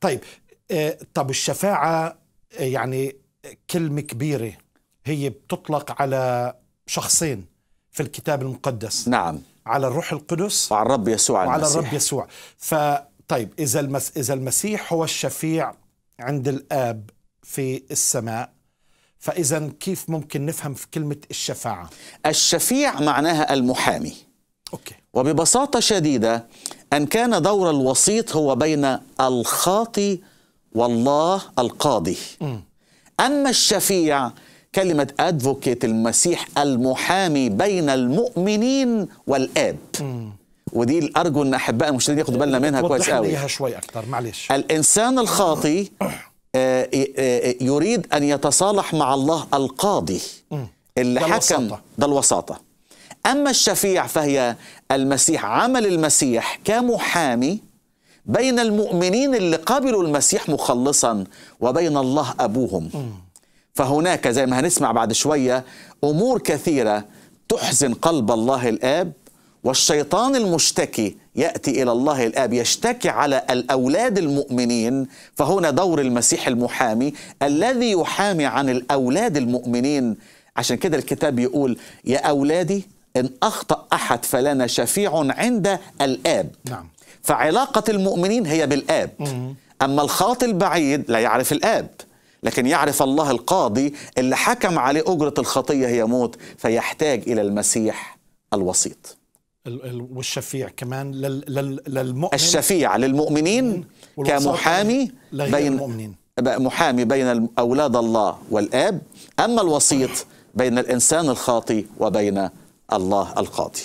طيب آه، طب الشفاعة آه، يعني كلمة كبيرة هي بتطلق على شخصين في الكتاب المقدس نعم على الروح القدس وعلى الرب يسوع وعلى المسيح. الرب يسوع فطيب إذا, المس... إذا المسيح هو الشفيع عند الآب في السماء فإذا كيف ممكن نفهم في كلمة الشفاعة؟ الشفيع معناها المحامي أوكي. وببساطة شديدة أن كان دور الوسيط هو بين الخاطي والله القاضي أما الشفيع كلمة أدفوكيت المسيح المحامي بين المؤمنين والآب ودي أرجو أن أحباء المشاهدين ياخدوا بالنا منها كويس قوي شوي أكتر معلش الإنسان الخاطي آه، آه، آه، يريد أن يتصالح مع الله القاضي اللي ده حكم الوساطة. ده الوساطة أما الشفيع فهي المسيح عمل المسيح كمحامي بين المؤمنين اللي قبلوا المسيح مخلصا وبين الله أبوهم فهناك زي ما هنسمع بعد شوية أمور كثيرة تحزن قلب الله الآب والشيطان المشتكي ياتي الى الله الاب يشتكي على الاولاد المؤمنين فهنا دور المسيح المحامي الذي يحامي عن الاولاد المؤمنين عشان كده الكتاب يقول يا اولادي إن أخطأ أحد فلنا شفيع عند الآب نعم. فعلاقة المؤمنين هي بالآب مم. أما الخاطئ البعيد لا يعرف الآب لكن يعرف الله القاضي اللي حكم عليه أجرة الخطية هي موت فيحتاج إلى المسيح الوسيط والشفيع كمان للمؤمن الشفيع للمؤمنين كمحامي بين المؤمنين. محامي بين أولاد الله والآب أما الوسيط بين الإنسان الخاطي وبين الله القاضي